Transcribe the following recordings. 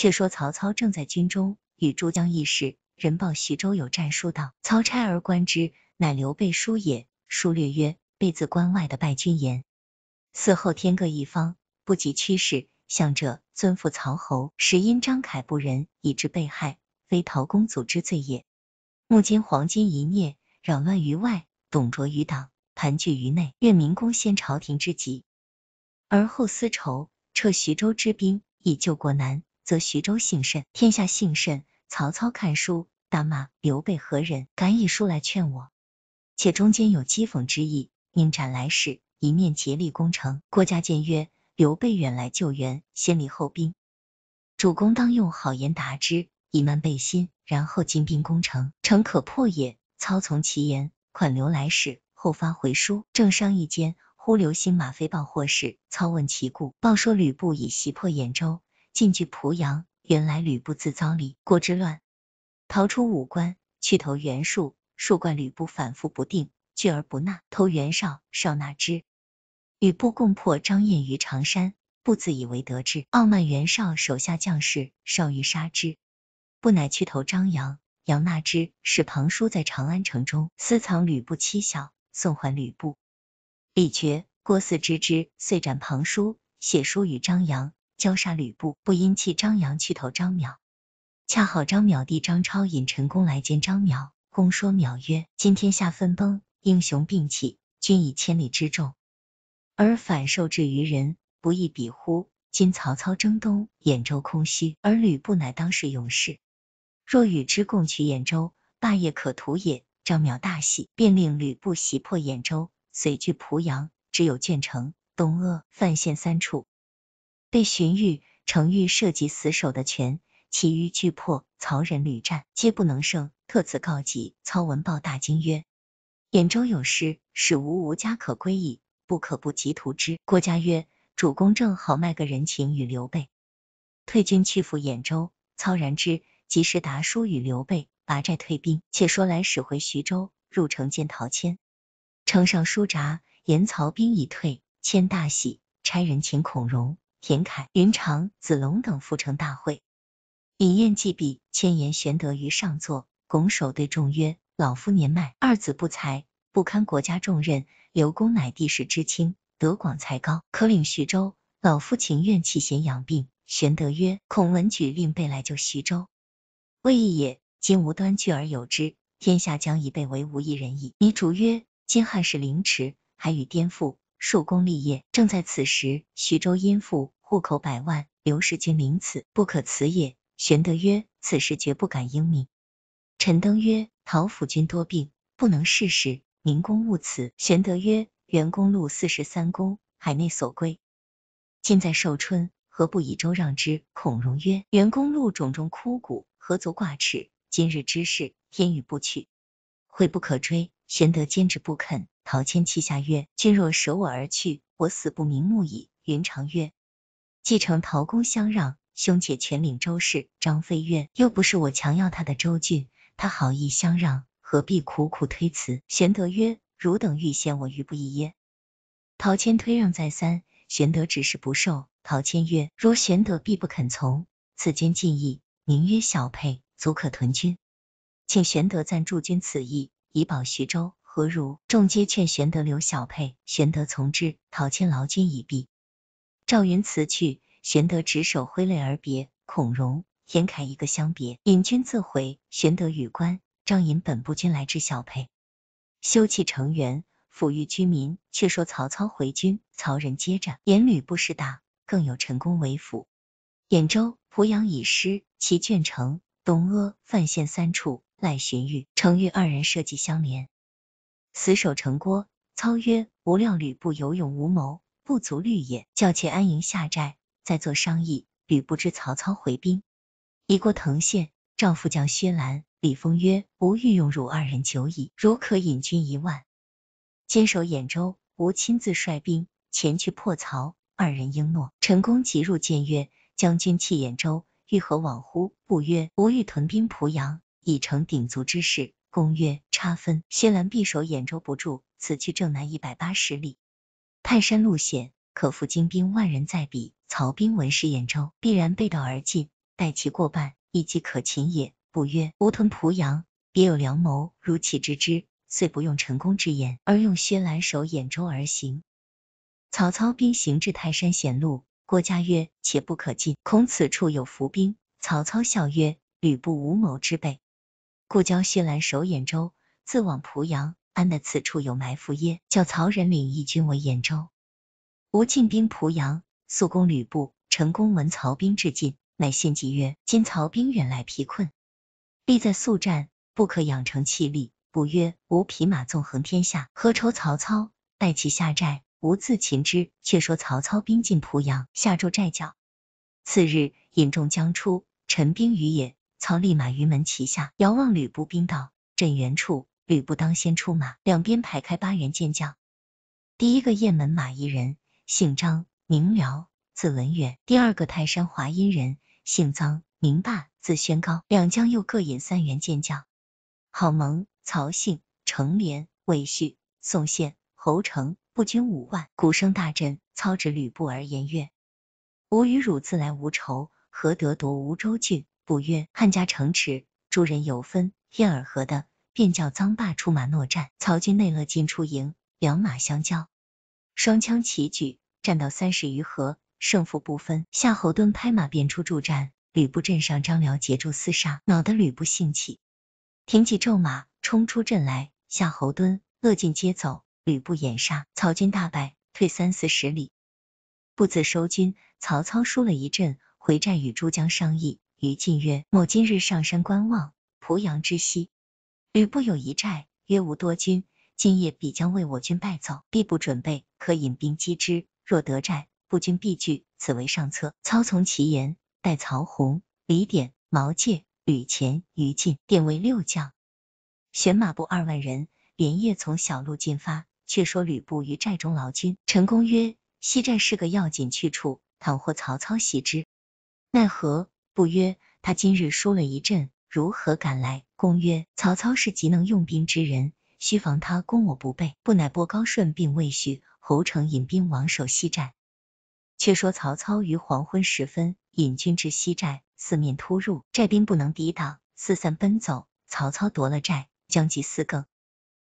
却说曹操正在军中，与诸将议事，人报徐州有战书，道：曹差而观之，乃刘备书也。书略曰：备自关外的败军言，死后天各一方，不及屈事。向者尊父曹侯，实因张凯不仁，以致被害，非陶公祖之罪也。目今黄金一孽，扰乱于外；董卓于党，盘踞于内。愿明公先朝廷之急，而后私仇，撤徐州之兵，以救国难。则徐州幸甚，天下幸甚？曹操看书，大骂刘备何人，敢以书来劝我？且中间有讥讽之意，应斩来使。一面竭力攻城。郭嘉谏曰：“刘备远来救援，先礼后兵，主公当用好言答之，以慢备心，然后进兵攻城，城可破也。”操从其言，款留来使，后发回书。正商议间，忽刘兴马飞报祸事，操问其故，报说吕布已袭破兖州。晋剧濮阳，原来吕布自遭李郭之乱，逃出武关，去投袁术。术怪吕布反复不定，拒而不纳。投袁绍，绍纳之。吕布共破张燕于常山，不自以为得志，傲慢袁绍手下将士，绍欲杀之，不乃去投张扬，杨纳之。使庞叔在长安城中私藏吕布妻小，送还吕布。李傕、郭汜知之，遂斩庞叔，写书与张扬。交杀吕布，不因弃张扬去投张邈。恰好张邈弟张超引陈宫来见张邈，公说邈曰：“今天下分崩，英雄并起，君以千里之众，而反受制于人，不亦比乎？今曹操征东，兖州空虚，而吕布乃当世勇士，若与之共取兖州，霸业可图也。”张邈大喜，便令吕布袭破兖州，遂据濮阳，只有鄄城、东阿、范县三处。被荀彧、程昱涉及死守的权，其余俱破。曹仁屡战，皆不能胜，特此告急。操闻报，大惊曰：“兖州有失，使吾无家可归矣，不可不及图之。”郭嘉曰：“主公正好卖个人情与刘备，退军去赴兖州。”操然之，及时达书与刘备，拔寨退兵。且说来使回徐州，入城见陶谦，城上书札，言曹兵已退。谦大喜，差人请孔融。田楷、云长、子龙等赴城大会，饮宴既毕，千言玄德于上座，拱手对众曰：老夫年迈，二子不才，不堪国家重任。刘公乃帝室之卿，德广才高，可领徐州。老夫情愿弃贤养病。玄德曰：孔文举令备来救徐州，未易也。今无端聚而有之，天下将以备为无一人矣。糜竺曰：今汉室凌迟，还与颠覆。树功立业，正在此时。徐州殷富，户口百万，刘氏君临此，不可辞也。玄德曰：此事绝不敢应命。陈登曰：陶府君多病，不能事时，宁公勿辞。玄德曰：元公路四十三公，海内所归，今在寿春，何不以周让之？孔融曰：元公路冢中枯骨，何足挂齿？今日之事，天与不取，悔不可追。玄德坚持不肯，陶谦泣下曰：“君若舍我而去，我死不瞑目矣。”云长曰：“既承陶公相让，兄且全领周氏。”张飞曰：“又不是我强要他的周郡，他好意相让，何必苦苦推辞？”玄德曰：“汝等欲陷我于不义耶？”陶谦推让再三，玄德只是不受。陶谦曰：“如玄德必不肯从，此间进意，名曰小沛，足可屯军，请玄德暂驻军此役，以保徐州，何如？众皆劝玄德留小沛，玄德从之，讨谦劳军以毕。赵云辞去，玄德执手挥泪而别。孔融、田楷一个相别，引军自回。玄德与关张引本部军来至小沛，休憩城垣，抚育居民。却说曹操回军，曹仁接着，颜吕布势大，更有陈宫为辅。兖州濮阳已失，其鄄城、东阿、范县三处。赖荀彧、程昱二人设计相连，死守城郭。操曰：“吾料吕布有勇无谋，不足虑也。”叫其安营下寨，再作商议。吕布知曹操回兵，已过滕县。赵副将薛兰、李丰曰：“吾欲用汝二人久矣，如可引军一万，坚守兖州，吾亲自率兵前去破曹。”二人应诺。陈宫即入见曰：“将军弃兖州，欲何往乎？”布曰：“吾欲屯兵濮阳。”已成鼎足之势。公曰：“差分。”薛兰必守兖州不住，此去正南一百八十里。泰山路险，可伏精兵万人在彼。曹兵闻是兖州，必然背道而进。待其过半，亦即可擒也。不曰：“吾屯濮阳，别有良谋，如启知之，遂不用陈宫之言，而用薛兰守兖州而行。”曹操兵行至泰山险路，郭嘉曰：“且不可进，恐此处有伏兵。”曹操笑曰：“吕布无谋之辈。”故交薛兰守兖州，自往濮阳，安得此处有埋伏耶？叫曹仁领义军为兖州，吾进兵濮阳，速攻吕布。陈宫闻曹兵至近，乃献计曰：“今曹兵远来疲困，必在速战，不可养成气力。”不曰：“吾匹马纵横天下，何愁曹操？待其下寨，吾自擒之。”却说曹操兵进濮阳，下住寨脚。次日，引众将出，陈兵于野。操立马于门旗下，遥望吕布兵到镇原处，吕布当先出马，两边排开八员健将。第一个雁门马邑人，姓张，名辽，字文远；第二个泰山华阴人，姓臧，名霸，字宣高。两将又各引三员健将：郝萌、曹信、程连、魏续、宋宪、侯成，步军五万。鼓声大振，操指吕布而言曰：“吾与汝自来无仇，何得夺吾州郡？”五月，汉家城池，诸人有分燕尔合的，便叫臧霸出马搦战。曹军内勒进出营，两马相交，双枪齐举，战到三十余合，胜负不分。夏侯惇拍马便出助战，吕布阵上张辽截住厮杀，恼得吕布兴起，挺起骤马冲出阵来。夏侯惇乐进接走，吕布掩杀，曹军大败，退三四十里，不子收军。曹操输了一阵，回寨与诸将商议。于禁曰：“某今日上山观望，濮阳之西，吕布有一寨，约无多军，今夜必将为我军败走，必不准备，可引兵击之。若得寨，不军必惧，此为上策。”操从其言，待曹洪、李典、毛玠、吕虔、于禁典为六将，选马步二万人，连夜从小路进发。却说吕布于寨中劳军。陈宫曰：“西寨是个要紧去处，倘或曹操袭之，奈何？”故曰：“他今日输了一阵，如何赶来？”公曰：“曹操是极能用兵之人，须防他攻我不备。”不乃拨高顺并未许、侯成引兵往守西寨。却说曹操于黄昏时分，引军至西寨，四面突入，寨兵不能抵挡，四散奔走。曹操夺了寨，将计四更，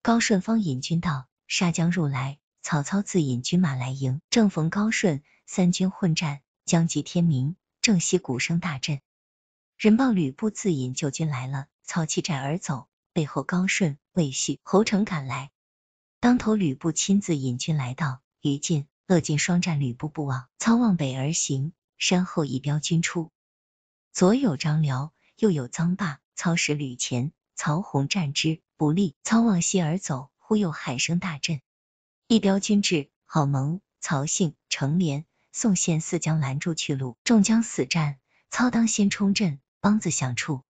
高顺方引军到，杀将入来。曹操自引军马来迎，正逢高顺，三军混战，将及天明。正西鼓声大震，人报吕布自引旧军来了，操弃寨而走，背后高顺、魏续、侯成赶来。当头吕布亲自引军来到，于禁、乐进双战吕布不往，操望北而行，山后一彪军出，左有张辽，右有臧霸，操使吕虔、曹洪战之不利，操望西而走，忽又喊声大震，一彪军至，郝萌、曹性、程连。宋宪四将拦住去路，众将死战，操当先冲阵，梆子响处，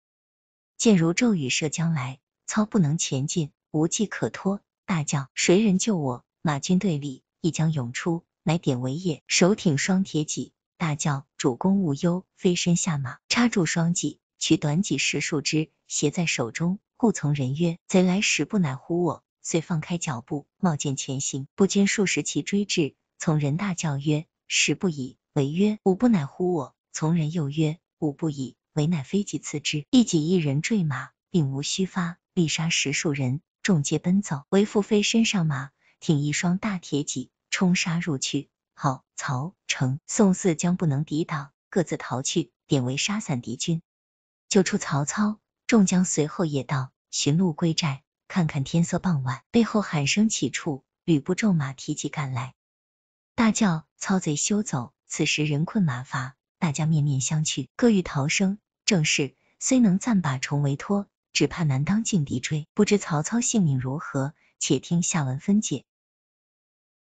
箭如骤雨射将来，操不能前进，无计可脱，大叫：“谁人救我？”马军队里一将涌出，乃典韦也，手挺双铁戟，大叫：“主公勿忧！”飞身下马，插住双戟，取短戟十数支，携在手中。故从人曰：“贼来时不乃呼我。”遂放开脚步，冒箭前行，不觉数十骑追至，从人大叫曰：“！”十不以为曰，吾不乃乎我？从人又曰，吾不以为乃非己次之。一己一人坠马，并无虚发，力杀十数人，众皆奔走。为父飞身上马，挺一双大铁戟，冲杀入去。好，曹成、宋四将不能抵挡，各自逃去。典韦杀散敌军，救出曹操。众将随后也到，寻路归寨。看看天色傍晚，背后喊声起处，吕布骤马提戟赶来。大叫：“操贼休走！”此时人困马乏，大家面面相觑，各欲逃生。正是：虽能暂把重围脱，只怕难当劲敌追。不知曹操性命如何？且听下文分解。